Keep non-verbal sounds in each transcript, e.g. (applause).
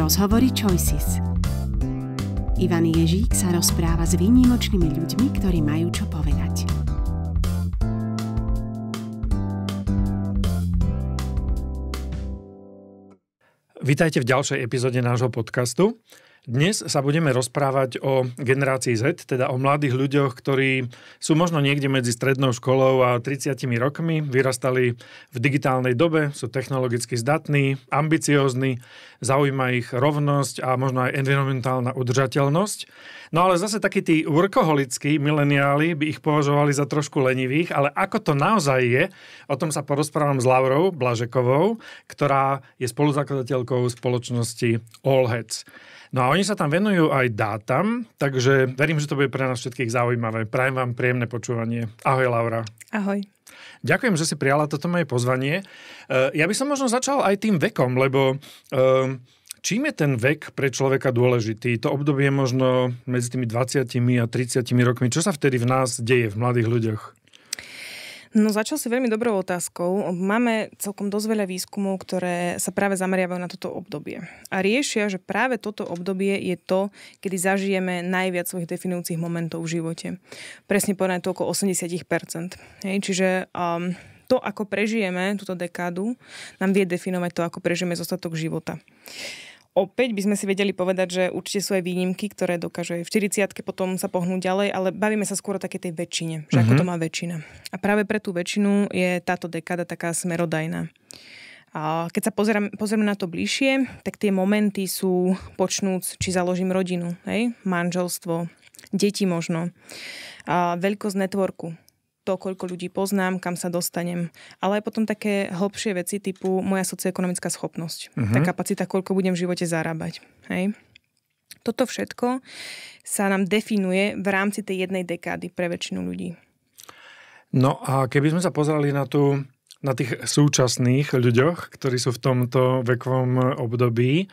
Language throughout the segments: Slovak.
Rozhovory Choices Ivan Ježík sa rozpráva s výnimočnými ľuďmi, ktorí majú čo povedať. Vítajte v ďalšej epizóde nášho podcastu. Dnes sa budeme rozprávať o generácii Z, teda o mladých ľuďoch, ktorí sú možno niekde medzi strednou školou a 30 rokmi, vyrastali v digitálnej dobe, sú technologicky zdatní, ambiciózni, zaujíma ich rovnosť a možno aj environmentálna udržateľnosť. No ale zase takí tí workoholickí mileniáli by ich považovali za trošku lenivých, ale ako to naozaj je, o tom sa porozprávam s Laurou Blažekovou, ktorá je spoluzakladateľkou spoločnosti All Heads. No a oni sa tam venujú aj dátam, takže verím, že to bude pre nás všetkých zaujímavé. Prajem vám príjemné počúvanie. Ahoj, Laura. Ahoj. Ďakujem, že si prijala toto moje pozvanie. E, ja by som možno začal aj tým vekom, lebo e, čím je ten vek pre človeka dôležitý? To obdobie možno medzi tými 20 a 30 rokmi. Čo sa vtedy v nás deje, v mladých ľuďoch? No začal si veľmi dobrou otázkou. Máme celkom dosť veľa výskumov, ktoré sa práve zameriavajú na toto obdobie. A riešia, že práve toto obdobie je to, kedy zažijeme najviac svojich definujúcich momentov v živote. Presne povedané to okolo 80%. Hej, čiže um, to, ako prežijeme túto dekádu, nám vie definovať to, ako prežijeme zostatok života opäť by sme si vedeli povedať, že určite sú aj výnimky, ktoré dokážu aj v 40 potom sa pohnúť ďalej, ale bavíme sa skôr o takej tej väčšine, že mm-hmm. ako mhm. to má väčšina. A práve pre tú väčšinu je táto dekáda taká smerodajná. A keď sa pozerám, pozrieme na to bližšie, tak tie momenty sú počnúc, či založím rodinu, hej? manželstvo, deti možno, a veľkosť networku, to, koľko ľudí poznám, kam sa dostanem. Ale aj potom také hlbšie veci typu moja socioekonomická schopnosť. Uh-huh. Tá kapacita, koľko budem v živote zarábať. Hej? Toto všetko sa nám definuje v rámci tej jednej dekády pre väčšinu ľudí. No a keby sme sa pozerali na tú na tých súčasných ľuďoch, ktorí sú v tomto vekovom období,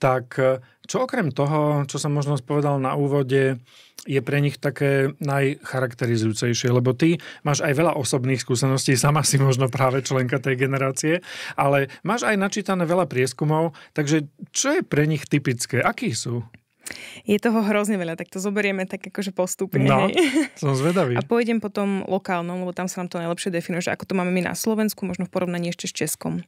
tak čo okrem toho, čo som možno spovedal na úvode, je pre nich také najcharakterizujúcejšie, lebo ty máš aj veľa osobných skúseností, (laughs) sama si možno práve členka tej generácie, ale máš aj načítané veľa prieskumov, takže čo je pre nich typické? Akí sú? Je toho hrozne veľa, tak to zoberieme tak akože postupne. No, (laughs) som zvedavý. A pôjdem potom lokálnom, lebo tam sa nám to najlepšie definuje, že ako to máme my na Slovensku, možno v porovnaní ešte s Českom.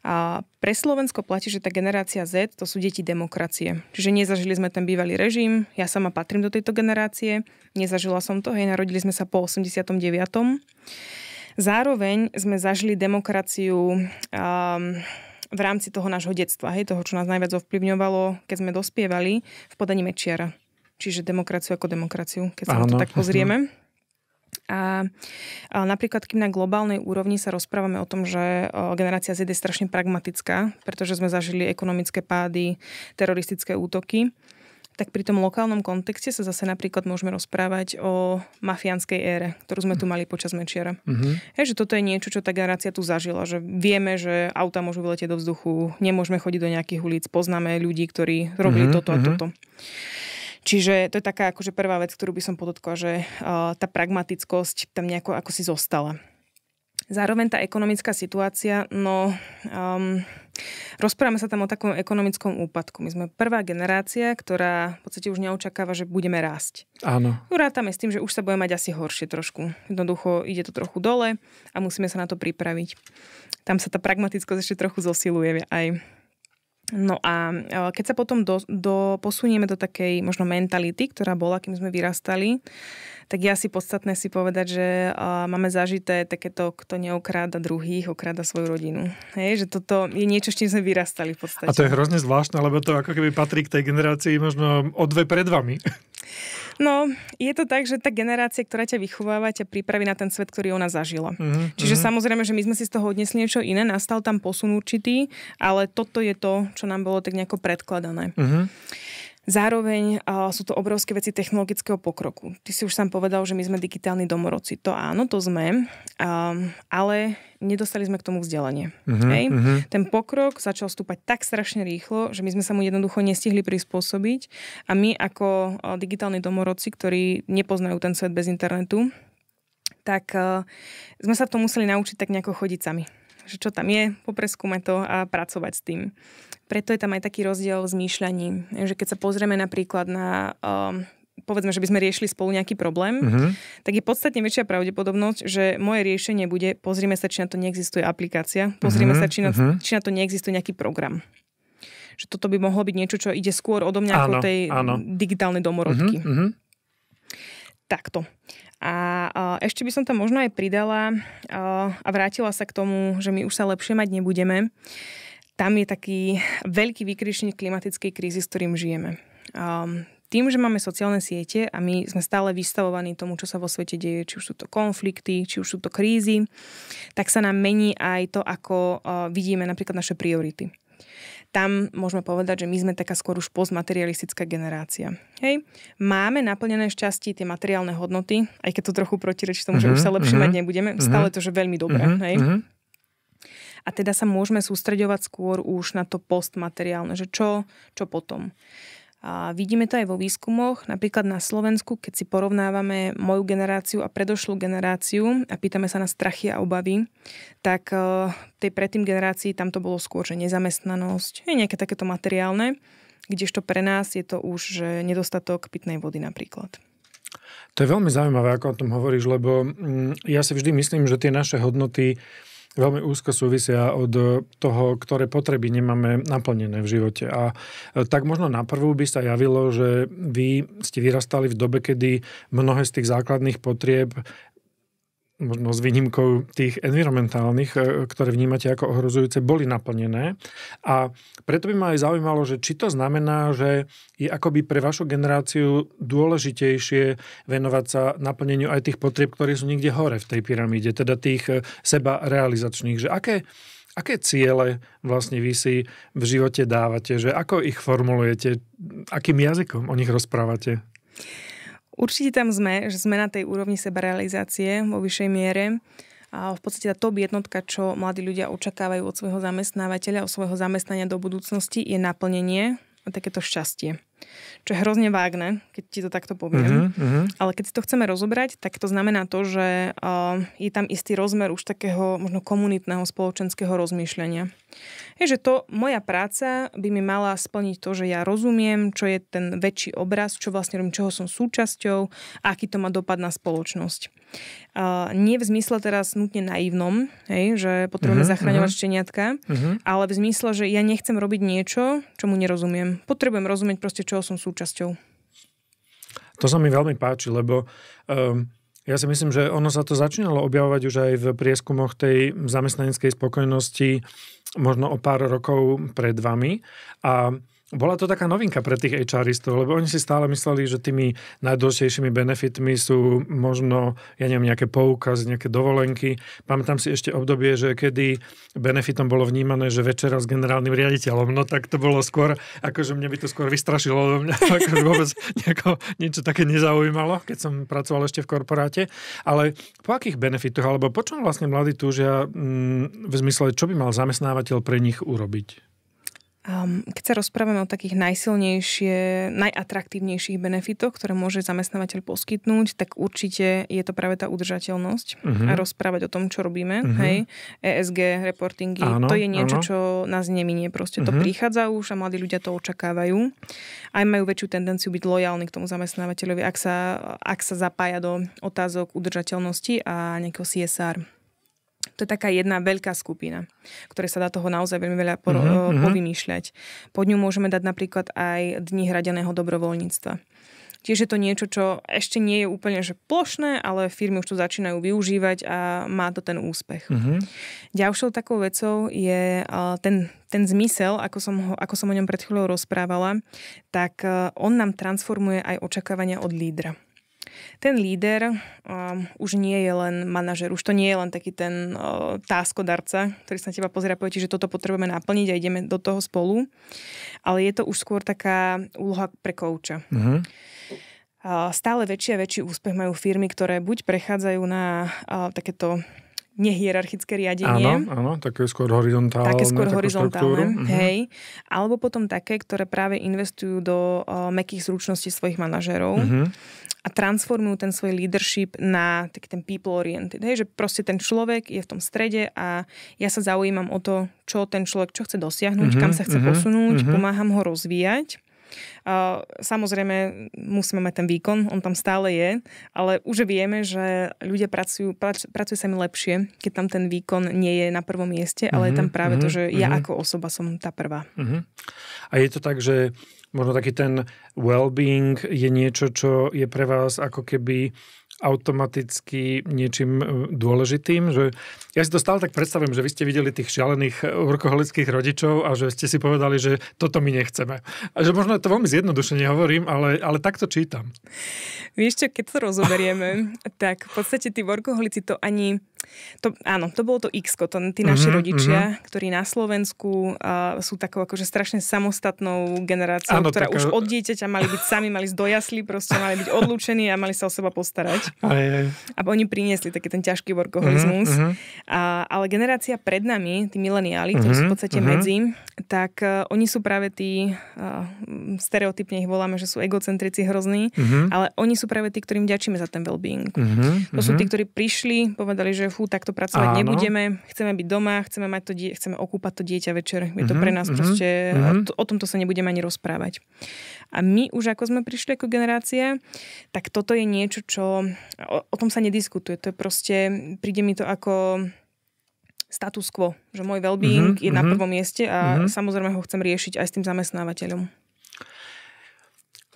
A pre Slovensko platí, že tá generácia Z to sú deti demokracie. Čiže nezažili sme ten bývalý režim, ja sama patrím do tejto generácie, nezažila som to, hej, narodili sme sa po 89. Zároveň sme zažili demokraciu um, v rámci toho nášho detstva, hej, toho, čo nás najviac ovplyvňovalo, keď sme dospievali v podaní Mečiara. Čiže demokraciu ako demokraciu, keď sa na to tak pozrieme. Ano. A, a napríklad, kým na globálnej úrovni sa rozprávame o tom, že generácia Z je strašne pragmatická, pretože sme zažili ekonomické pády, teroristické útoky, tak pri tom lokálnom kontexte sa zase napríklad môžeme rozprávať o mafiánskej ére, ktorú sme tu mali počas Mečiara. Mm-hmm. Hej, že toto je niečo, čo tá generácia tu zažila, že vieme, že auta môžu vyletieť do vzduchu, nemôžeme chodiť do nejakých ulic, poznáme ľudí, ktorí robili mm-hmm. toto a mhm. toto. Čiže to je taká akože prvá vec, ktorú by som podotkla, že tá pragmatickosť tam nejako ako si zostala. Zároveň tá ekonomická situácia, no um, rozprávame sa tam o takom ekonomickom úpadku. My sme prvá generácia, ktorá v podstate už neočakáva, že budeme rásť. Áno. Urátame s tým, že už sa bude mať asi horšie trošku. Jednoducho ide to trochu dole a musíme sa na to pripraviť. Tam sa tá pragmatickosť ešte trochu zosiluje aj No a e, keď sa potom do, do, posunieme do takej možno mentality, ktorá bola, kým sme vyrastali, tak ja si podstatné si povedať, že máme zažité takéto, kto neokráda druhých, okráda svoju rodinu. Hej, že toto je niečo, s čím sme vyrastali v podstate. A to je hrozne zvláštne, lebo to ako keby patrí k tej generácii možno o dve pred vami. (laughs) No, je to tak, že tá generácia, ktorá ťa vychováva, ťa pripraví na ten svet, ktorý ona zažila. Mm-hmm. Čiže mhm. samozrejme, že my sme si z toho odnesli niečo iné, nastal tam posun určitý, ale toto je to, čo nám bolo tak nejako predkladané. Mm-hmm. Zároveň uh, sú to obrovské veci technologického pokroku. Ty si už sám povedal, že my sme digitálni domorodci. To áno, to sme, uh, ale nedostali sme k tomu vzdelanie. Uh-huh, uh-huh. Ten pokrok začal stúpať tak strašne rýchlo, že my sme sa mu jednoducho nestihli prispôsobiť a my ako uh, digitálni domorodci, ktorí nepoznajú ten svet bez internetu, tak uh, sme sa v tom museli naučiť tak nejako chodiť sami. Že čo tam je, popreskúme to a pracovať s tým. Preto je tam aj taký rozdiel v zmýšľaní. Že keď sa pozrieme napríklad na um, povedzme, že by sme riešili spolu nejaký problém, uh-huh. tak je podstatne väčšia pravdepodobnosť, že moje riešenie bude, pozrime sa, či na to neexistuje aplikácia, pozrime uh-huh. Mhm, sa, či na, uh-huh. či na to neexistuje nejaký program. Že toto by mohlo byť niečo, čo ide skôr odo mňa áno, ako tej áno. digitálnej domorodky. Uh-huh. Takto. A, a ešte by som tam možno aj pridala a, a vrátila sa k tomu, že my už sa lepšie mať nebudeme tam je taký veľký výkričník klimatickej krízy, s ktorým žijeme. Um, tým, že máme sociálne siete a my sme stále vystavovaní tomu, čo sa vo svete deje, či už sú to konflikty, či už sú to krízy, tak sa nám mení aj to, ako vidíme napríklad naše priority. Tam môžeme povedať, že my sme taká skôr už postmaterialistická generácia. Hej? Máme naplnené šťastie tie materiálne hodnoty, aj keď to trochu protirečí tomu, uh-huh, že už sa mhm, lepšie uh-huh, mať mhm, nebudeme, uh-huh, stále to, že veľmi dobré. Uh-huh, hej? Uh-huh a teda sa môžeme sústreďovať skôr už na to postmateriálne, že čo, čo potom. A vidíme to aj vo výskumoch, napríklad na Slovensku, keď si porovnávame moju generáciu a predošlú generáciu a pýtame sa na strachy a obavy, tak e, tej predtým generácii tam to bolo skôr, že nezamestnanosť, je nejaké takéto materiálne, kdežto pre nás je to už nedostatok pitnej vody napríklad. To je veľmi zaujímavé, ako o tom hovoríš, lebo mm, ja si vždy myslím, že tie naše hodnoty veľmi úzko súvisia od eh, toho, ktoré potreby nemáme naplnené v živote. A eh, tak možno na prvú by sa javilo, že vy ste vyrastali v dobe, kedy mnohé z tých základných potrieb možno s výnimkou tých environmentálnych, e, ktoré vnímate ako ohrozujúce, boli naplnené. A preto by ma aj zaujímalo, že či to znamená, že je akoby pre vašu generáciu dôležitejšie venovať sa naplneniu aj tých potrieb, ktoré sú niekde hore v tej pyramíde, teda tých e, seba realizačných. Že aké, aké ciele vlastne vy si v živote dávate, že ako ich formulujete, akým jazykom o nich rozprávate? Určite tam sme, že sme na tej úrovni sebarealizácie vo vyššej miere. A v podstate tá top jednotka, čo mladí ľudia očakávajú od svojho zamestnávateľa, od svojho zamestnania do budúcnosti, je naplnenie a takéto šťastie. Čo je hrozne vágne, keď ti to takto poviem. Uh-huh, uh-huh. Ale keď si to chceme rozobrať, tak to znamená to, že uh, je tam istý rozmer už takého možno komunitného spoločenského rozmýšľania. Je, že to moja práca by mi mala splniť to, že ja rozumiem, čo je ten väčší obraz, čo vlastne robím, čoho som súčasťou a aký to má dopad na spoločnosť. Uh, nie v zmysle teraz nutne naivnom, hej, že potrebujeme uh-huh, zachraňovať uh-huh. šteniatka, uh-huh. ale v zmysle, že ja nechcem robiť niečo, čomu nerozumiem. Potrebujem rozumieť proste, čoho som súčasťou. To sa mi veľmi páči, lebo um, ja si myslím, že ono sa to začínalo objavovať už aj v prieskumoch tej zamestnaneckej spokojnosti možno o pár rokov pred vami. A bola to taká novinka pre tých HRistov, lebo oni si stále mysleli, že tými najdôležitejšími benefitmi sú možno, ja neviem, nejaké poukazy, nejaké dovolenky. Pamätám si ešte obdobie, že kedy benefitom bolo vnímané, že večera s generálnym riaditeľom, no tak to bolo skôr, akože mne by to skôr vystrašilo, mňa (laughs) akože vôbec nejako, niečo také nezaujímalo, keď som pracoval ešte v korporáte. Ale po akých benefitoch, alebo po čom vlastne mladí túžia mm, v zmysle, čo by mal zamestnávateľ pre nich urobiť? Um, keď sa rozprávame o takých najsilnejšie, najatraktívnejších benefitoch, ktoré môže zamestnávateľ poskytnúť, tak určite je to práve tá udržateľnosť uh-huh. a mhm. rozprávať o tom, čo robíme. Uh-huh. Hej? ESG, reportingy, áno, to je niečo, áno. čo nás neminie. Proste uh-huh. to mhm. prichádza už a mladí ľudia to očakávajú. Aj majú väčšiu tendenciu byť lojálni k tomu zamestnávateľovi, ak sa, ak sa zapája do otázok udržateľnosti a nejakého CSR. To je taká jedna veľká skupina, ktoré sa dá toho naozaj veľmi veľa por- mm-hmm. Eh, mhm. povymýšľať. Pod ňu môžeme dať napríklad aj dni hradeného dobrovoľníctva. Tiež je to niečo, čo ešte nie je úplne že plošné, ale firmy už to začínajú využívať a má to ten úspech. Mm-hmm. Ďalšou takou vecou je eh, ten, ten zmysel, ako som, ho, ako som o ňom pred chvíľou rozprávala, tak eh, on nám transformuje aj očakávania od lídra ten líder um, už nie je len manažer, už to nie je len taký ten uh, táskodarca, ktorý sa na teba pozera a povie že toto potrebujeme naplniť a ideme do toho spolu, ale je to už skôr taká úloha pre kouča. Uh-huh. Uh, stále väčší a väčší úspech majú firmy, ktoré buď prechádzajú na uh, takéto nehierarchické riadenie. Áno, áno, také skôr horizontálne. Také skôr horizontálne, uh-huh. hej. Mhm. Alebo potom také, ktoré práve investujú do uh, mekých zručností svojich manažerov. Uh-huh a transformujú ten svoj leadership na taký ten people oriented. Hej, že proste ten človek je v tom strede a ja sa zaujímam o to, čo ten človek, čo chce dosiahnuť, uh-huh, kam sa chce uh-huh, posunúť, uh-huh. pomáham ho rozvíjať. Samozrejme, musíme mať ten výkon, on tam stále je, ale už vieme, že ľudia pracujú, prac, pracujú sa mi lepšie, keď tam ten výkon nie je na prvom mieste, ale mm-hmm, je tam mhm, práve mm-hmm, to, mhm, že mm-hmm. ja mhm. ako osoba som tá prvá. Mm-hmm. A je to tak, že možno taký ten well-being je niečo, čo je pre vás ako keby automaticky niečím e, dôležitým. Že ja si to stále tak predstavujem, že vy ste videli tých šialených e, workoholických rodičov a že ste si povedali, že toto my nechceme. A že možno to veľmi zjednodušene hovorím, ale, ale takto čítam. Vieš čo, keď to rozoberieme, (laughs) tak v podstate tí workoholici to ani to, áno, to bolo to X, to, tí naši mm-hmm, rodičia, mm-hmm. ktorí na Slovensku uh, sú takou akože strašne samostatnou generáciou, áno, ktorá taká... už e, od dieťaťa mali byť sami, mali ísť do jaslí, proste mali byť odlúčení a mali sa o seba postarať. Aj, aj. A oni priniesli taký ten ťažký workoholizmus. Mm-hmm. A, ale generácia pred nami, tí mileniáli, ktorí mm-hmm, sú v mhm, podstate mm-hmm. medzi, tak uh, oni sú práve tí, uh, stereotypne ich voláme, že sú egocentrici hrozní, mm-hmm. ale oni sú práve tí, ktorým ďačíme za ten well-being. Mm-hmm, to sú tí, mhm. ktorí prišli, povedali, že fú, takto pracovať Áno. nebudeme, chceme byť doma, chceme, mať to die- chceme okúpať to dieťa večer. Je to mm-hmm, pre nás mm-hmm, proste, mm-hmm. o tomto sa nebudeme ani rozprávať. A my už ako sme prišli ako generácia, tak toto je niečo, čo o, o tom sa nediskutuje. To je proste, príde mi to ako status quo, že môj well-being mm-hmm, je na mhm. prvom mieste a mm-hmm. samozrejme ho chcem riešiť aj s tým zamestnávateľom.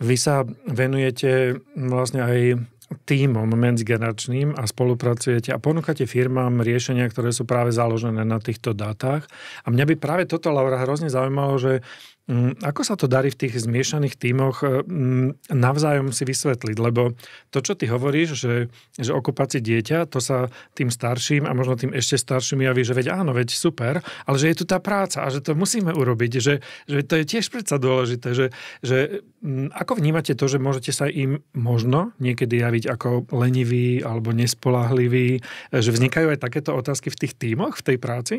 Vy sa venujete vlastne aj tímom medzigeneračným a spolupracujete a ponúkate firmám riešenia, ktoré sú práve založené na týchto dátach. A mňa by práve toto, Laura, hrozne zaujímalo, že Mm, ako sa to darí v tých zmiešaných tímoch eh, mm, navzájom si vysvetliť? Lebo to, čo ty hovoríš, že, že okupácie dieťa, to sa tým starším a možno tým ešte starším javí, že veď áno, veď super, ale že je tu tá práca a že to musíme urobiť, že, že to je tiež predsa dôležité. Že, že mm, ako vnímate to, že môžete sa im možno niekedy javiť ako lenivý alebo nespolahlivý, eh, že vznikajú aj takéto otázky v tých tímoch, v tej práci?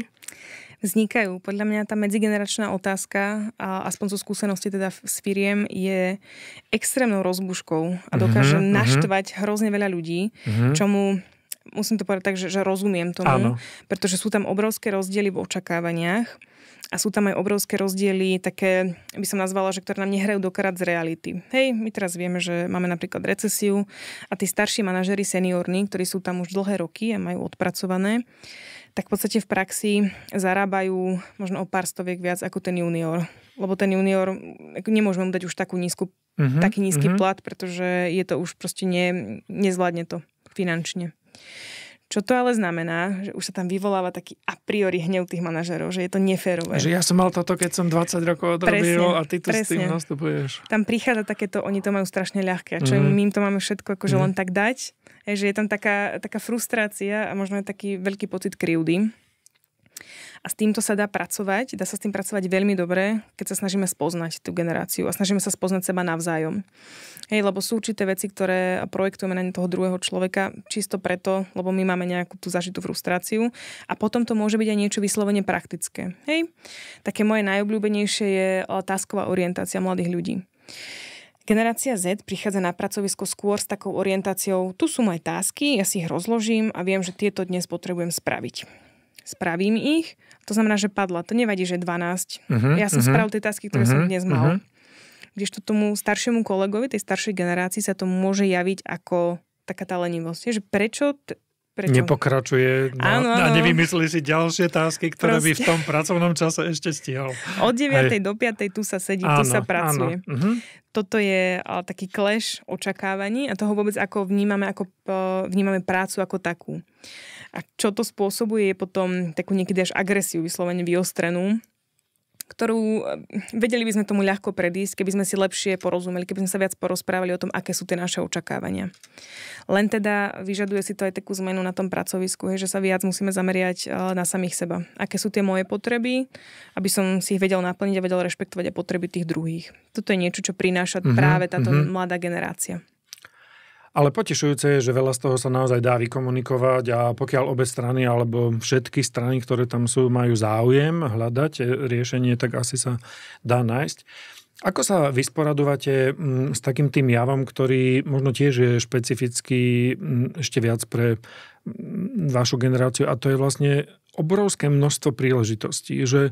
vznikajú. Podľa mňa tá medzigeneračná otázka, a aspoň zo skúsenosti teda s firiem, je extrémnou rozbuškou a mhm, dokáže mm-hmm, naštvať mm hrozne veľa ľudí, mm-hmm. čomu musím to povedať tak, že, že rozumiem tomu, Áno. pretože sú tam obrovské rozdiely v očakávaniach a sú tam aj obrovské rozdiely, také by som nazvala, že ktoré nám nehrajú dokrát z reality. Hej, my teraz vieme, že máme napríklad recesiu a tí starší manažeri seniorní, ktorí sú tam už dlhé roky a majú odpracované, tak v podstate v praxi zarábajú možno o pár stoviek viac ako ten junior. Lebo ten junior, nemôžeme mu dať už takú nízku, uh-huh, taký nízky uh-huh. plat, pretože je to už proste ne, nezvládne to finančne. Čo to ale znamená, že už sa tam vyvoláva taký a priori hnev tých manažerov, že je to neférové. Že ja som mal toto, keď som 20 rokov odrobil presne, a ty tu presne. s tým nastupuješ. Tam prichádza takéto, oni to majú strašne ľahké, čo mm. my im to máme všetko akože mm. len tak dať, že je tam taká, taká frustrácia a možno aj taký veľký pocit krivdy. A s týmto sa dá pracovať, dá sa s tým pracovať veľmi dobre, keď sa snažíme spoznať tú generáciu a snažíme sa spoznať seba navzájom. Hej, lebo sú určité veci, ktoré projektujeme na toho druhého človeka čisto preto, lebo my máme nejakú tú zažitú frustráciu a potom to môže byť aj niečo vyslovene praktické. Hej, také moje najobľúbenejšie je e, tásková orientácia mladých ľudí. Generácia Z prichádza na pracovisko skôr s takou orientáciou, tu sú moje tásky, ja si ich rozložím a viem, že tieto dnes potrebujem spraviť spravím ich. To znamená, že padla. To nevadí, že 12. Uh-huh, mhm, ja som uh-huh. spravil tie tasky, ktoré uh-huh, som mhm, dnes mal. Uh-huh. Kdežto tomu staršiemu kolegovi, tej staršej generácii sa to môže javiť ako taká tá lenivosť. Je, že prečo t- Prečo? Nepokračuje na, ano, ano. a nevymyslí si ďalšie tásky, ktoré Proste. by v tom pracovnom čase ešte stihol. Od 9. Hej. do 5. tu sa sedí, ano, tu sa pracuje. Toto je taký clash očakávaní a toho vôbec ako vnímame, ako vnímame prácu ako takú. A čo to spôsobuje je potom takú niekedy až agresiu vyslovene vyostrenú, ktorú eh, vedeli by sme tomu ľahko predísť, keby sme si lepšie porozumeli, keby sme sa viac porozprávali o tom, aké sú tie naše očakávania. Len teda vyžaduje si to aj takú zmenu na tom pracovisku, že sa viac musíme zameriať eh, na samých seba. Aké sú tie moje potreby, aby som si ich vedel naplniť a vedel rešpektovať aj potreby tých druhých. Toto je niečo, čo prináša mm-hmm, práve táto mm-hmm. mladá generácia. Ale potešujúce je, že veľa z toho sa naozaj dá vykomunikovať a pokiaľ obe strany alebo všetky strany, ktoré tam sú, majú záujem hľadať e, riešenie, tak asi sa dá nájsť. Ako sa vysporadovate mm, s takým tým javom, ktorý možno tiež je špecifický mm, ešte viac pre mm, vašu generáciu a to je vlastne obrovské množstvo príležitostí, že e,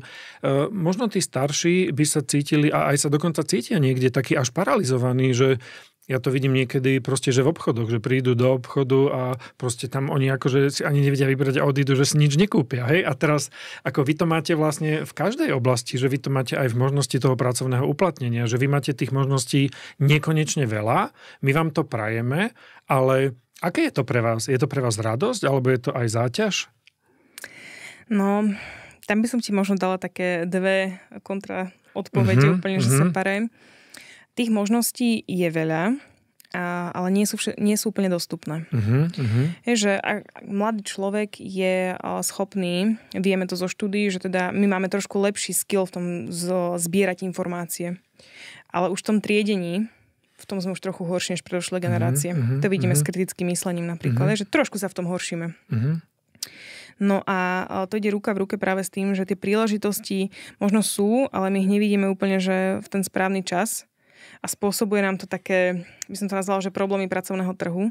možno tí starší by sa cítili a aj sa dokonca cítia niekde taký až paralizovaní, že ja to vidím niekedy proste, že v obchodoch, že prídu do obchodu a proste tam oni akože si ani nevedia vybrať a odídu, že si nič nekúpia. Hej? A teraz, ako vy to máte vlastne v každej oblasti, že vy to máte aj v možnosti toho pracovného uplatnenia, že vy máte tých možností nekonečne veľa, my vám to prajeme, ale aké je to pre vás? Je to pre vás radosť, alebo je to aj záťaž? No, tam by som ti možno dala také dve kontra odpovede mm-hmm, úplne, že mm-hmm. sa parajem. Tých možností je veľa, a, ale nie sú, vš- nie sú úplne dostupné. Uh-huh, mhm, mhm. Je, že ak mladý človek je schopný, vieme to zo štúdií, že teda my máme trošku lepší skill v tom z- zbierať informácie. Ale už v tom triedení, v tom sme už trochu horšie než predošlé mhm, generácie. Uh-huh, uh-huh, to vidíme uh-huh. s kritickým myslením napríklad, uh-huh. Je, že trošku sa v tom horšíme. Uh-huh. No a to ide ruka v ruke práve s tým, že tie príležitosti možno sú, ale my ich nevidíme úplne, že v ten správny čas a spôsobuje nám to také, by som to nazvala, že problémy pracovného trhu.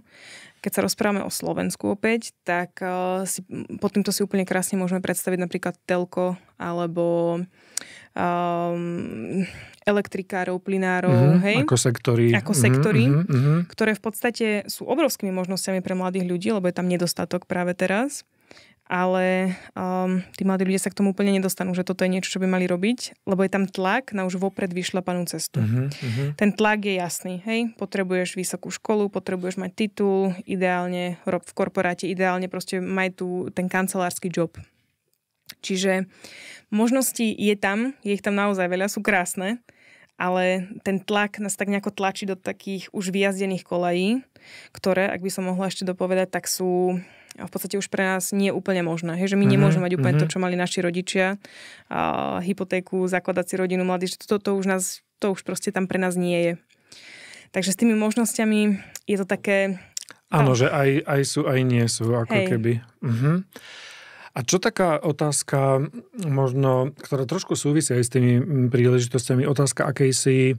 Keď sa rozprávame o Slovensku opäť, tak e, si, pod týmto si úplne krásne môžeme predstaviť napríklad telko alebo um, elektrikárov, plinárov, mm-hmm, hej? Ako sektory. Ako sektory, mm-hmm, mm-hmm. ktoré v podstate sú obrovskými možnosťami pre mladých ľudí, lebo je tam nedostatok práve teraz ale um, tí mladí ľudia sa k tomu úplne nedostanú, že toto je niečo, čo by mali robiť, lebo je tam tlak na už vopred vyšlapanú cestu. Uh-huh, uh-huh. Ten tlak je jasný, hej, potrebuješ vysokú školu, potrebuješ mať titul, ideálne rob v korporáte, ideálne proste maj tu ten kancelársky job. Čiže možností je tam, je ich tam naozaj veľa, sú krásne, ale ten tlak nás tak nejako tlačí do takých už vyjazdených kolají, ktoré, ak by som mohla ešte dopovedať, tak sú v podstate už pre nás nie je úplne možné. Hej, že my mm-hmm, nemôžeme mať úplne mm-hmm. to, mhm. čo mali naši rodičia, a, hypotéku, zakladať si rodinu mladý, že to, to, už nás, to už proste tam pre nás nie je. Takže s tými možnosťami je to také... Áno, že aj, aj sú, aj nie sú, ako Hej. keby. Uh-huh. A čo taká otázka, možno, ktorá trošku súvisí aj s tými mm, príležitostiami, otázka akejsi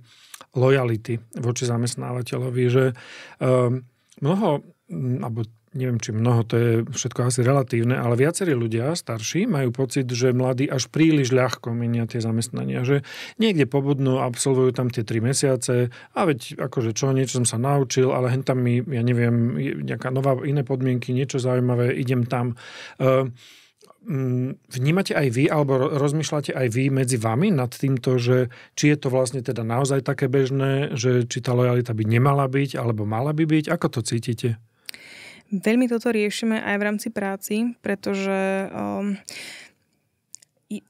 lojality voči zamestnávateľovi, že um, mnoho, mm, alebo neviem či mnoho, to je všetko asi relatívne, ale viacerí ľudia starší majú pocit, že mladí až príliš ľahko menia tie zamestnania, že niekde pobudnú, absolvujú tam tie 3 mesiace a veď akože čo, niečo som sa naučil, ale hen tam mi, ja neviem, nejaká nová, iné podmienky, niečo zaujímavé, idem tam. Ehm, mm, vnímate aj vy, alebo rozmýšľate aj vy medzi vami nad týmto, že či je to vlastne teda naozaj také bežné, že či tá lojalita by nemala byť, alebo mala by byť? Ako to cítite? Veľmi toto riešime aj v rámci práci, pretože um,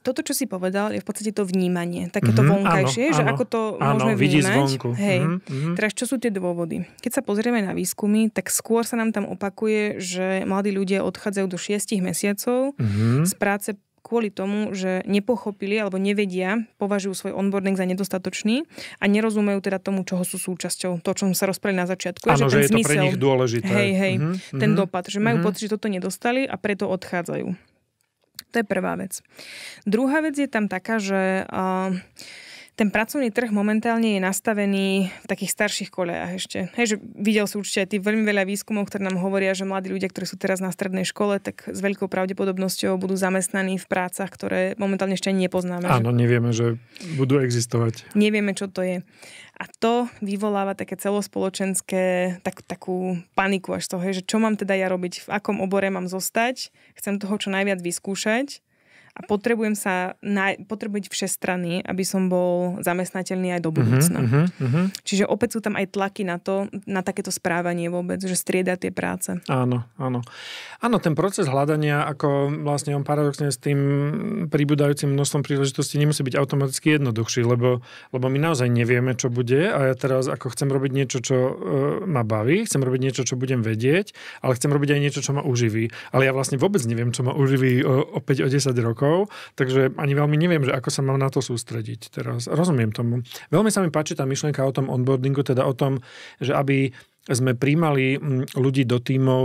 toto, čo si povedal, je v podstate to vnímanie. Takéto mm-hmm, vonkajšie, áno, že áno, ako to áno, môžeme vnímať. Zvonku. Hej. Mm-hmm. Teraz, čo sú tie dôvody? Keď sa pozrieme na výskumy, tak skôr sa nám tam opakuje, že mladí ľudia odchádzajú do 6 mesiacov mm-hmm. z práce kvôli tomu, že nepochopili alebo nevedia, považujú svoj onboarding za nedostatočný a nerozumejú teda tomu, čoho sú súčasťou. To, čo sa rozprávali na začiatku. Áno, že, že je smysel, to pre nich dôležité. Hej, hej, mm-hmm, ten mhm, dopad. Že majú mm-hmm. pocit, že toto nedostali a preto odchádzajú. To je prvá vec. Druhá vec je tam taká, že... Uh, ten pracovný trh momentálne je nastavený v takých starších kolejách ešte. Hej, že videl si určite aj tí veľmi veľa výskumov, ktoré nám hovoria, že mladí ľudia, ktorí sú teraz na strednej škole, tak s veľkou pravdepodobnosťou budú zamestnaní v prácach, ktoré momentálne ešte nepoznáme. Áno, že... nevieme, že budú existovať. Nevieme, čo to je. A to vyvoláva také celospoločenské, tak, takú paniku až toho, hej, že čo mám teda ja robiť, v akom obore mám zostať, chcem toho čo najviac vyskúšať, a potrebujem sa na, potrebujem byť všestranný, aby som bol zamestnateľný aj do mhm, budúcna. Uh-huh, uh-huh. Čiže opäť sú tam aj tlaky na to, na takéto správanie vôbec, že strieda tie práce. Áno, áno. Áno, ten proces hľadania, ako vlastne on paradoxne s tým pribúdajúcim množstvom príležitostí nemusí byť automaticky jednoduchší, lebo, lebo my naozaj nevieme, čo bude a ja teraz ako chcem robiť niečo, čo uh, ma baví, chcem robiť niečo, čo budem vedieť, ale chcem robiť aj niečo, čo ma uživí. Ale ja vlastne vôbec neviem, čo ma uživí o, e, opäť o 10 rokov rokov, takže ani veľmi neviem, že ako sa mám na to sústrediť teraz. Rozumiem tomu. Veľmi sa mi páči tá myšlienka o tom onboardingu, teda o tom, že aby sme príjmali mm, ľudí do tímov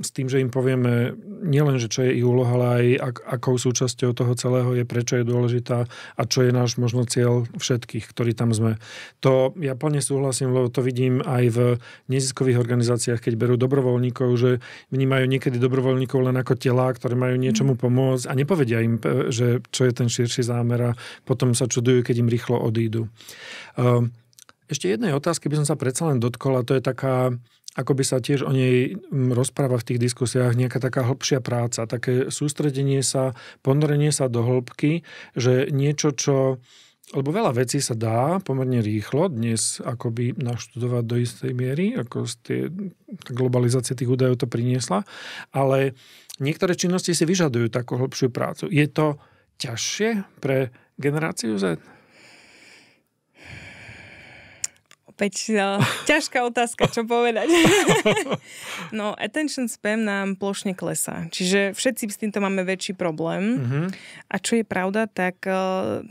s tým, že im povieme nielen, že čo je ich úloha, ale aj ak, akou súčasťou toho celého je, prečo je dôležitá a čo je náš možno cieľ všetkých, ktorí tam sme. To ja plne súhlasím, lebo to vidím aj v neziskových organizáciách, keď berú dobrovoľníkov, že vnímajú niekedy dobrovoľníkov len ako tela, ktoré majú niečomu mhm. pomôcť a nepovedia im, e, že čo je ten širší zámer a potom sa čudujú, keď im rýchlo odídu. Uh, ešte jednej otázky by som sa predsa len dotkol a to je taká, ako by sa tiež o nej rozpráva v tých diskusiách, nejaká taká hĺbšia práca, také sústredenie sa, ponorenie sa do hĺbky, že niečo, čo lebo veľa vecí sa dá pomerne rýchlo dnes akoby naštudovať do istej miery, ako tie, tá globalizácia tých údajov to priniesla, ale niektoré činnosti si vyžadujú takú hĺbšiu prácu. Je to ťažšie pre generáciu Z? opäť no, (laughs) ťažká otázka, čo povedať. (laughs) no, attention spam nám plošne klesá. Čiže všetci s týmto máme väčší problém. Mm-hmm. A čo je pravda, tak eh,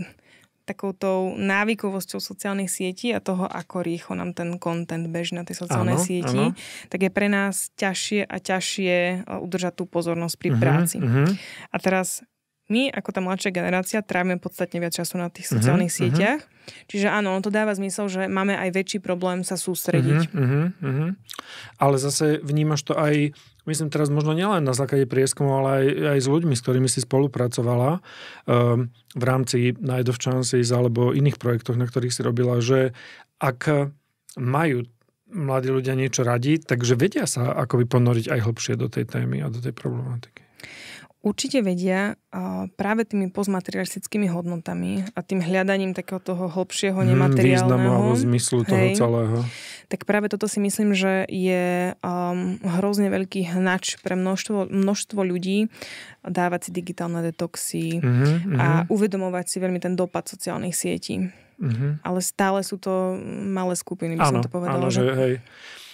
takoutou návykovosťou sociálnych sietí a toho, ako rýchlo nám ten kontent beží na tej sociálnej áno, sieti, áno. tak je pre nás ťažšie a ťažšie eh, udržať tú pozornosť pri uh-huh, práci. Uh-huh. A teraz my ako tá mladšia generácia trávime podstatne viac času na tých mhm, sociálnych uh-huh, sieťach. Uh-huh. Čiže áno, on to dáva zmysel, že máme aj väčší problém sa sústrediť. Uh-huh, uh-huh. Ale zase vnímaš to aj, myslím teraz možno nielen na základe prieskumu, ale aj, aj s ľuďmi, s ktorými si spolupracovala um, v rámci Night of Chances alebo iných projektoch, na ktorých si robila, že ak majú mladí ľudia niečo radi, takže vedia sa ako vyponoriť aj hlbšie do tej témy a do tej problematiky určite vedia práve tými postmaterialistickými hodnotami a tým hľadaním takého toho hlbšieho mhm, nemateriálneho Hmm, zmyslu toho hej, celého. Tak práve toto si myslím, že je um, hrozne veľký hnač pre množstvo, množstvo ľudí dávať si digitálne detoxy mm-hmm, a mm-hmm. uvedomovať si veľmi ten dopad sociálnych sietí. Mm-hmm. Ale stále sú to malé skupiny, by ano, som to povedala. Áno, že, že hej.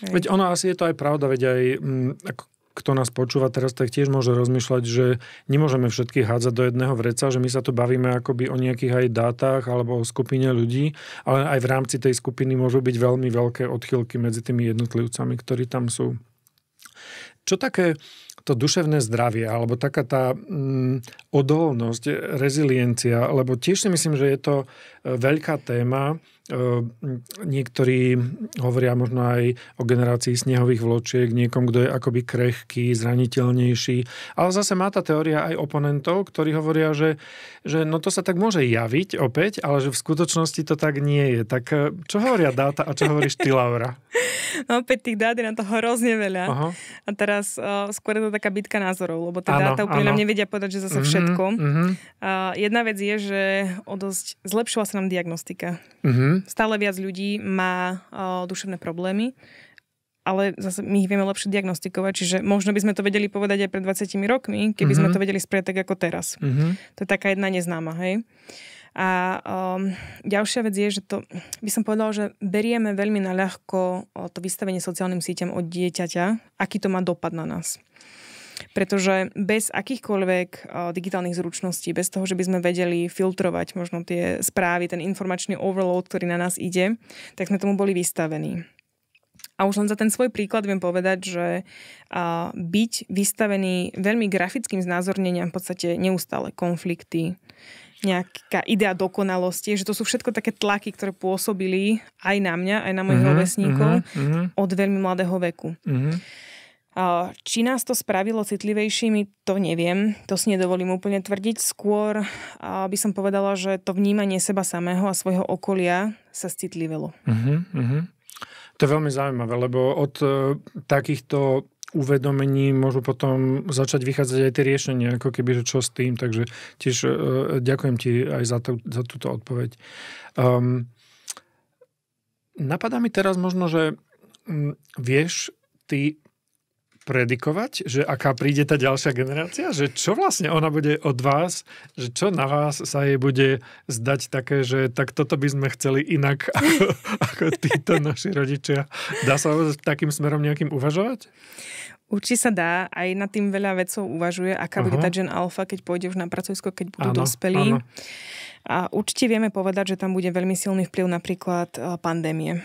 hej. Veď ono asi je to aj pravda, veď aj m, mm, ako kto nás počúva teraz, tak tiež môže rozmýšľať, že nemôžeme všetkých hádzať do jedného vreca, že my sa tu bavíme akoby o nejakých aj dátach alebo o skupine ľudí, ale aj v rámci tej skupiny môžu byť veľmi veľké odchylky medzi tými jednotlivcami, ktorí tam sú. Čo také to duševné zdravie, alebo taká tá mm, odolnosť, reziliencia, lebo tiež si myslím, že je to e, veľká téma, Ehm, niektorí hovoria možno aj o generácii snehových vločiek, niekom, kto je akoby krehký, zraniteľnejší. Ale zase má tá teória aj oponentov, ktorí hovoria, že, že no to sa tak môže javiť opäť, ale že v skutočnosti to tak nie je. Tak eh, čo hovoria dáta a čo hovoríš ty, Laura? (laughs) No opäť tých dát je na to hrozne veľa. Aha. A teraz uh, skôr je to taká bitka názorov, lebo tie dáta úplne nám nevedia povedať, že zase mhm, všetko. Mm-hmm. Uh, jedna vec je, že o dosť zlepšila sa nám diagnostika. Mm-hmm. Mm-hmm. Stále viac ľudí má uh, duševné problémy, ale zase my ich vieme lepšie diagnostikovať, čiže možno by sme to vedeli povedať aj pred 20 rokmi, keby mm-hmm. sme mhm. to vedeli sprieť tak ako teraz. Mm-hmm. To je taká jedna neznáma, hej. A um, ďalšia vec je, že to by som povedala, že berieme veľmi na ľahko to vystavenie sociálnym sieťam od dieťaťa, aký to má dopad na nás pretože bez akýchkoľvek eh, digitálnych zručností, bez toho, že by sme vedeli filtrovať možno tie správy, ten informačný overload, ktorý na nás ide, tak sme tomu boli vystavení. A už len za ten svoj príklad viem povedať, že eh, byť vystavený veľmi grafickým znázorneniam v podstate neustále konflikty, nejaká idea dokonalosti, že to sú všetko také tlaky, ktoré pôsobili aj na mňa, aj na mojich uh-huh, rovesníkov uh-huh, uh-huh. od veľmi mladého veku. Uh-huh. Či nás to spravilo citlivejšími, to neviem, to si nedovolím úplne tvrdiť. Skôr by som povedala, že to vnímanie seba samého a svojho okolia sa citlivelo. Uh-huh, mhm, mhm. uh-huh. To je veľmi zaujímavé, lebo od uh, takýchto uvedomení môžu potom začať vychádzať aj tie riešenia, ako keby, že čo s tým. Takže tiež uh, ďakujem ti aj za, to, za túto odpoveď. Um, napadá mi teraz možno, že um, vieš ty predikovať, že aká príde tá ďalšia generácia? Že čo vlastne ona bude od vás, že čo na vás sa jej bude zdať také, že tak toto by sme chceli inak ako, (laughs) ako títo naši rodičia. Dá sa takým smerom nejakým uvažovať? Určite sa dá, aj nad tým veľa vecov uvažuje, aká uh-huh. bude tá Gen Alpha, keď pôjde už na pracovisko, keď budú áno, dospelí. Áno. A určite vieme povedať, že tam bude veľmi silný vplyv napríklad eh, pandémie.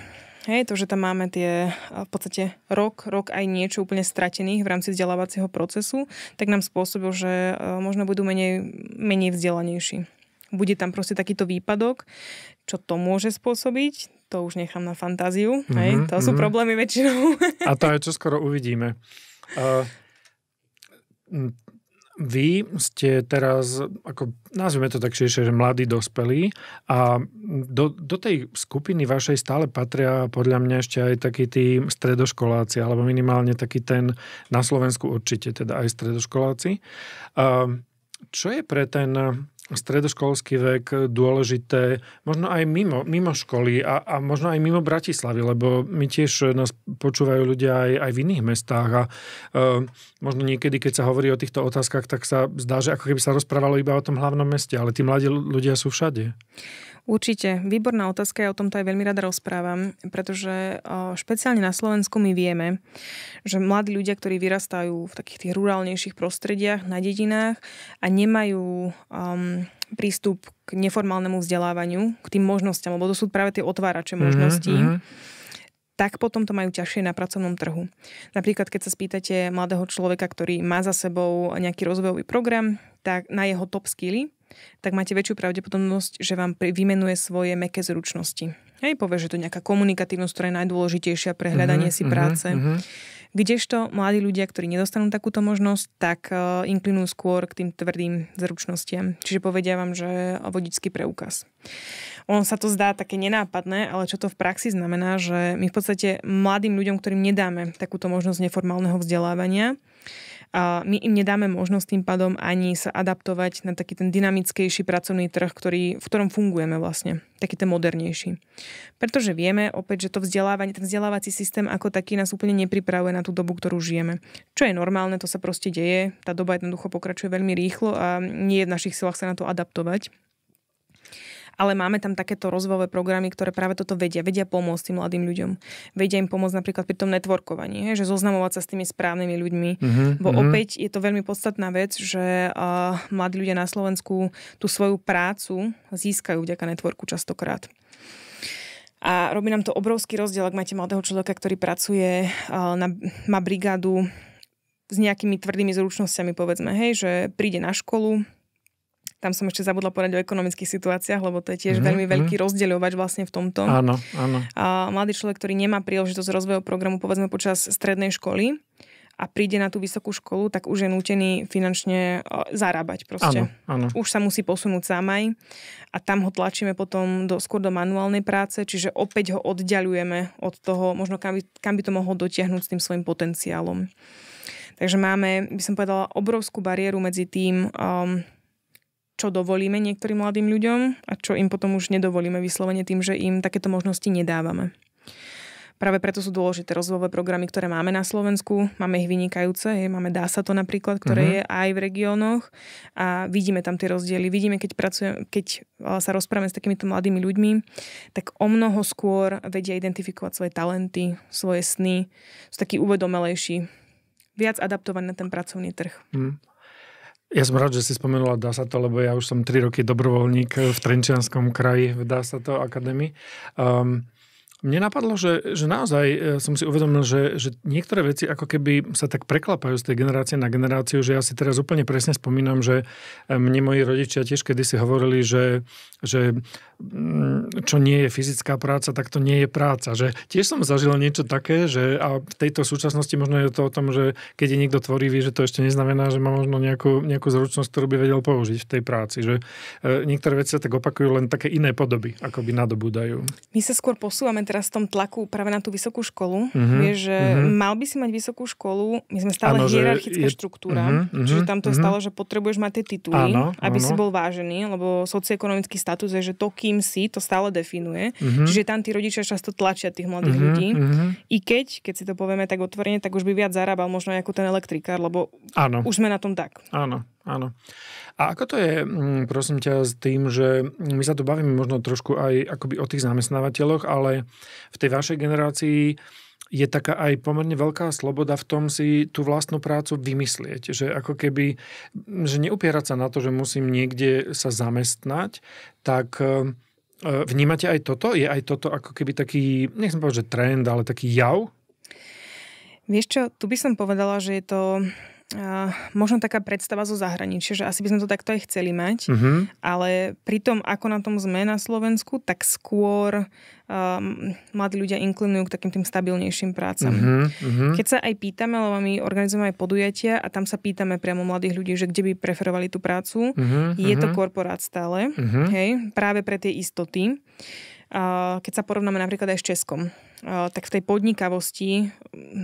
Hej, to, že tam máme tie v podstate rok, rok aj niečo úplne stratených v rámci vzdelávacieho procesu, tak nám spôsobil, že e, možno budú menej, menej vzdelanejší. Bude tam proste takýto výpadok, čo to môže spôsobiť, to už nechám na fantáziu. Mm-hmm, hej, mhm, to mm-hmm. sú mhm. problémy väčšinou. A to aj čo skoro uvidíme. Uh, vy ste teraz, ako nazvime to tak širšie, že mladí dospelí a do, do tej skupiny vašej stále patria podľa mňa ešte aj takí tí stredoškoláci, alebo minimálne taký ten, na Slovensku určite teda aj stredoškoláci. Čo je pre ten stredoškolský vek dôležité, možno aj mimo, mimo školy a, a možno aj mimo Bratislavy, lebo my tiež nás počúvajú ľudia aj, aj v iných mestách a e, možno niekedy, keď sa hovorí o týchto otázkach, tak sa zdá, že ako keby sa rozprávalo iba o tom hlavnom meste, ale tí mladí ľudia sú všade. Určite. Výborná otázka, ja o tomto aj veľmi rada rozprávam, pretože špeciálne na Slovensku my vieme, že mladí ľudia, ktorí vyrastajú v takých tých rurálnejších prostrediach, na dedinách a nemajú um, prístup k neformálnemu vzdelávaniu, k tým možnostiam, lebo to sú práve tie otvárače mhm, možností, mm-hmm. tak potom to majú ťažšie na pracovnom trhu. Napríklad, keď sa spýtate mladého človeka, ktorý má za sebou nejaký rozvojový program, tak na jeho top skilly, tak máte väčšiu pravdepodobnosť, že vám vymenuje svoje meké zručnosti. Hej, povie, že to je nejaká komunikatívnosť, ktorá je najdôležitejšia pre hľadanie mm-hmm, si mhm, práce. Mm-hmm. Kdežto mladí ľudia, ktorí nedostanú takúto možnosť, tak uh, inklinujú skôr k tým tvrdým zručnostiam. Čiže povedia vám, že e, vodický preukaz. Ono sa to zdá také nenápadné, ale čo to v praxi znamená, že my v podstate mladým ľuďom, ktorým nedáme takúto možnosť neformálneho vzdelávania, my im nedáme možnosť tým pádom ani sa adaptovať na taký ten dynamickejší pracovný trh, ktorý, v ktorom fungujeme vlastne, taký ten modernejší. Pretože vieme opäť, že to vzdelávanie, ten vzdelávací systém ako taký nás úplne nepripravuje na tú dobu, ktorú žijeme. Čo je normálne, to sa proste deje, tá doba jednoducho pokračuje veľmi rýchlo a nie je v našich silách sa na to adaptovať ale máme tam takéto rozvojové programy, ktoré práve toto vedia. Vedia pomôcť tým mladým ľuďom. Vedia im pomôcť napríklad pri tom networkovaní, hej, že zoznamovať sa s tými správnymi ľuďmi. Mm-hmm. Bo mm-hmm. opäť je to veľmi podstatná vec, že uh, mladí ľudia na Slovensku tú svoju prácu získajú vďaka networku častokrát. A robí nám to obrovský rozdiel, ak máte mladého človeka, ktorý pracuje, na, má brigádu s nejakými tvrdými zručnosťami, povedzme, hej, že príde na školu, tam som ešte zabudla povedať o ekonomických situáciách, lebo to je tiež mm-hmm. veľmi mhm. veľký rozdeľovač vlastne v tomto. Áno, áno. A mladý človek, ktorý nemá príležitosť rozvojov programu, povedzme počas strednej školy, a príde na tú vysokú školu, tak už je nútený finančne e, zarábať proste. Áno, áno. Už sa musí posunúť sám aj a tam ho tlačíme potom do, skôr do manuálnej práce, čiže opäť ho oddialujeme od toho, možno kam by, kam by to mohol dotiahnuť s tým svojim potenciálom. Takže máme, by som povedala, obrovskú bariéru medzi tým, um, čo dovolíme niektorým mladým ľuďom a čo im potom už nedovolíme vyslovene tým, že im takéto možnosti nedávame. Práve preto sú dôležité rozvojové programy, ktoré máme na Slovensku. Máme ich vynikajúce, je, máme Dá sa to napríklad, ktoré uh-huh. je aj v regiónoch a vidíme tam tie rozdiely. Vidíme, keď, pracujem, keď e, sa rozprávame s takýmito mladými ľuďmi, tak o mnoho skôr vedia identifikovať svoje talenty, svoje sny, sú takí uvedomelejší, viac adaptovaní na ten pracovný trh. Uh-huh. Ja som rád, že si spomenula Dá sa to, lebo ja už som 3 roky dobrovoľník v Trenčianskom kraji v Dá sa to akadémii. Um, mne napadlo, že, že naozaj e, som si uvedomil, že, že niektoré veci ako keby sa tak preklapajú z tej generácie na generáciu, že ja si teraz úplne presne spomínam, že e, mne moji rodičia tiež kedysi hovorili, že, že mm, čo nie je fyzická práca, tak to nie je práca. Že tiež som zažil niečo také, že a v tejto súčasnosti možno je to o tom, že keď je niekto tvorivý, že to ešte neznamená, že má možno nejakú, nejakú zručnosť, ktorú by vedel použiť v tej práci. Že e, niektoré veci sa tak opakujú, len také iné podoby, ako by nadobúdajú. My sa skôr posúvame teraz v tom tlaku práve na tú vysokú školu, mm-hmm, je, že mm-hmm. mal by si mať vysokú školu, my sme stále ano, hierarchická je... štruktúra, mm-hmm, čiže tam to mm-hmm. stále, že potrebuješ mať tie tituly, ano, aby ano. si bol vážený, lebo socioekonomický status je, že to, kým si, to stále definuje. Mm-hmm. Čiže tam tí rodičia často tlačia tých mladých mm-hmm, ľudí. Mm-hmm. I keď, keď si to povieme tak otvorene, tak už by viac zarábal možno ako ten elektrikár, lebo ano. už sme na tom tak. Áno. Áno. A ako to je, mm, prosím ťa, s tým, že my sa tu bavíme možno trošku aj akoby o tých zamestnávateľoch, ale v tej vašej generácii je taká aj pomerne veľká sloboda v tom si tú vlastnú prácu vymyslieť. Že ako keby, mm, že neupierať sa na to, že musím niekde sa zamestnať, tak e, e, vnímate aj toto? Je aj toto ako keby taký, nechcem povedať, že trend, ale taký jav? Vieš čo, tu by som povedala, že je to možno taká predstava zo zahraničia, že asi by sme to takto aj chceli mať, uh-huh. ale pri tom, ako na tom sme na Slovensku, tak skôr um, mladí ľudia inklinujú k takým tým stabilnejším prácam. Uh-huh, uh-huh. Keď sa aj pýtame, lebo my organizujeme aj podujatia a tam sa pýtame priamo mladých ľudí, že kde by preferovali tú prácu, uh-huh, je to korporát stále, uh-huh. hej, práve pre tie istoty. Keď sa porovnáme napríklad aj s Českom, tak v tej podnikavosti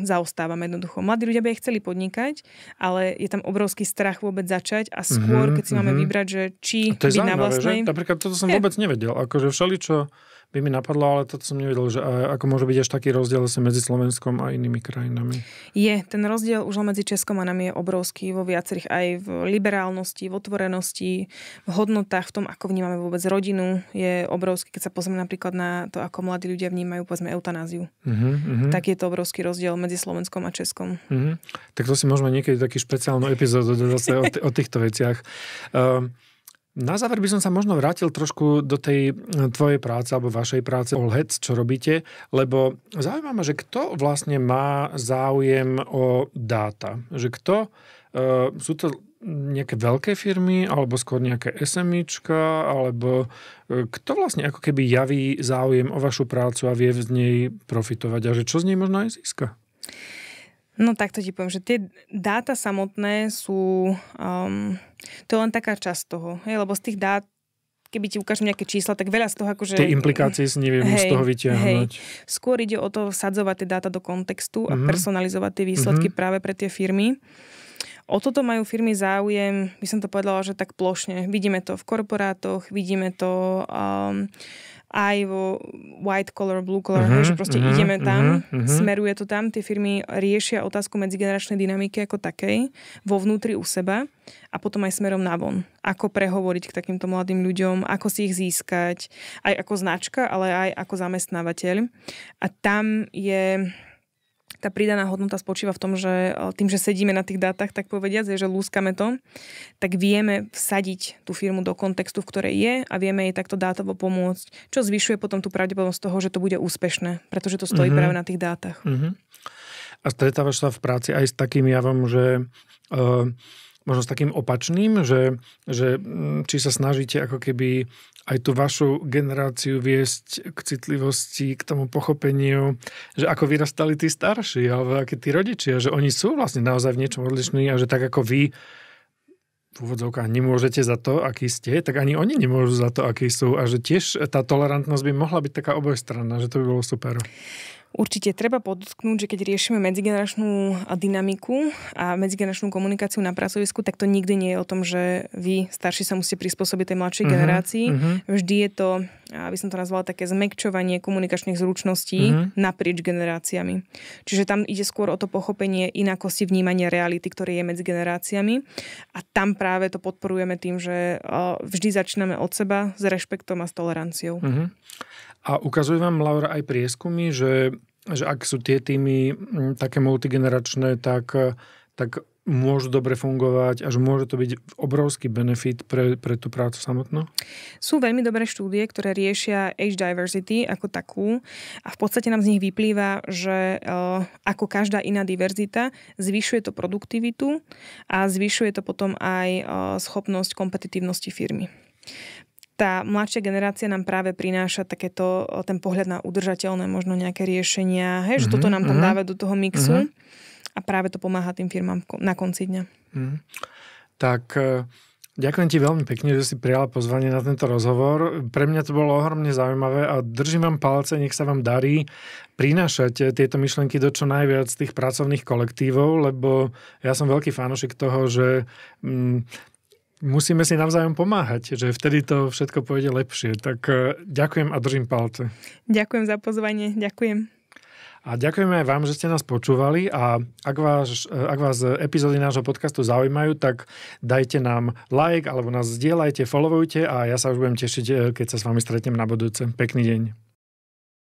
zaostávame jednoducho. Mladí ľudia by aj chceli podnikať, ale je tam obrovský strach vôbec začať a skôr, mhm, keď si máme mhm. vybrať, že či to je byť na vlastnej... Že? Napríklad toto som je. Eh. vôbec nevedel. Akože všeličo by mi napadlo, ale to som nevedel, že ako môže byť až taký rozdiel sa medzi Slovenskom a inými krajinami. Je, ten rozdiel už medzi Českom a nami je obrovský vo viacerých aj v liberálnosti, v otvorenosti, v hodnotách, v tom, ako vnímame vôbec rodinu, je obrovský. Keď sa pozrieme napríklad na to, ako mladí ľudia vnímajú, povedzme, eutanáziu, uh-huh, uh-huh. tak je to obrovský rozdiel medzi Slovenskom a Českom. Uh-huh. Tak to si môžeme niekedy taký špeciálnu epizódu zase o, t- o týchto veciach. uh, na záver by som sa možno vrátil trošku do tej e, tvojej práce alebo vašej práce All Heads, čo robíte, lebo zaujíma ma, že kto vlastne má záujem o dáta, že kto, e, sú to nejaké veľké firmy alebo skôr nejaké SMIčka, alebo e, kto vlastne ako keby javí záujem o vašu prácu a vie z nej profitovať a že čo z nej možno aj získa? No takto ti poviem, že tie dáta samotné sú, um, to je len taká časť toho, hej, lebo z tých dát, keby ti ukážem nejaké čísla, tak veľa z toho akože... Tie implikácie si neviem hej, z toho vyťahnuť. Hej. Skôr ide o to sadzovať tie dáta do kontextu mm-hmm. a mhm. personalizovať tie výsledky mm-hmm. práve pre tie firmy. O toto majú firmy záujem, by som to povedala, že tak plošne. Vidíme to v korporátoch, vidíme to um, aj vo white collar, blue collar, uh-huh, mhm, že proste uh-huh, ideme tam, uh-huh, uh-huh. smeruje to tam, tie firmy riešia otázku medzigeneračnej dynamiky ako takej, vo vnútri u seba a potom aj smerom na von. Ako prehovoriť k takýmto mladým ľuďom, ako si ich získať, aj ako značka, ale aj ako zamestnávateľ. A tam je tá pridaná hodnota spočíva v tom, že e, tým, že sedíme na tých dátach, tak povediať, že lúskame to, tak vieme vsadiť tú firmu do kontextu, v ktorej je a vieme jej takto dátovo pomôcť, čo zvyšuje potom tú pravdepodobnosť toho, že to bude úspešné, pretože to stojí mm-hmm. práve na tých dátach. Mm-hmm. A stretávaš sa v práci aj s takým javom, že uh, možno s takým opačným, že, že mm, či sa snažíte ako keby aj tú vašu generáciu viesť k citlivosti, k tomu pochopeniu, že ako vyrastali tí starší alebo aké tí rodičia, že oni sú vlastne naozaj v niečom odlišní a že tak ako vy v úvodzovkách nemôžete za to, aký ste, tak ani oni nemôžu za to, akí sú. A že tiež tá tolerantnosť by mohla byť taká obojstranná, že to by bolo super. Určite treba podotknúť, že keď riešime medzigeneračnú dynamiku a medzigeneračnú komunikáciu na pracovisku, tak to nikdy nie je o tom, že vy starší sa musíte prispôsobiť tej mladšej uh-huh, generácii. Uh-huh. Vždy je to, aby som to nazvala, také zmekčovanie komunikačných zručností uh-huh. naprieč generáciami. Čiže tam ide skôr o to pochopenie inakosti vnímania reality, ktoré je medzi generáciami. A tam práve to podporujeme tým, že vždy začíname od seba s rešpektom a s toleranciou. Uh-huh. A ukazuje vám, Laura, aj prieskumy, že, že ak sú tie týmy mm, také multigeneračné, tak, tak môžu dobre fungovať a že môže to byť obrovský benefit pre, pre tú prácu samotnú? Sú veľmi dobré štúdie, ktoré riešia age diversity ako takú a v podstate nám z nich vyplýva, že eh, ako každá iná diverzita zvyšuje to produktivitu a zvyšuje to potom aj eh, schopnosť kompetitívnosti firmy tá mladšia generácia nám práve prináša takéto, ten pohľad na udržateľné možno nejaké riešenia, hej, mm-hmm, že mhm, toto nám tam mm-hmm. dáva do toho mixu mm-hmm. a práve to pomáha tým firmám na konci dňa. Mm-hmm. Tak e, ďakujem ti veľmi pekne, že si prijala pozvanie na tento rozhovor. Pre mňa to bolo ohromne zaujímavé a držím vám palce, nech sa vám darí prinášať e, tieto myšlenky do čo najviac tých pracovných kolektívov, lebo ja som veľký fanošik toho, že mm, musíme si navzájom pomáhať, že vtedy to všetko pôjde lepšie. Tak e, ďakujem a držím palce. Ďakujem za pozvanie, ďakujem. A ďakujeme aj vám, že ste nás počúvali a ak vás, e, ak vás epizódy nášho podcastu zaujímajú, tak dajte nám like alebo nás zdieľajte, followujte a ja sa už budem tešiť, e, keď sa s vami stretnem na budúce. Pekný deň.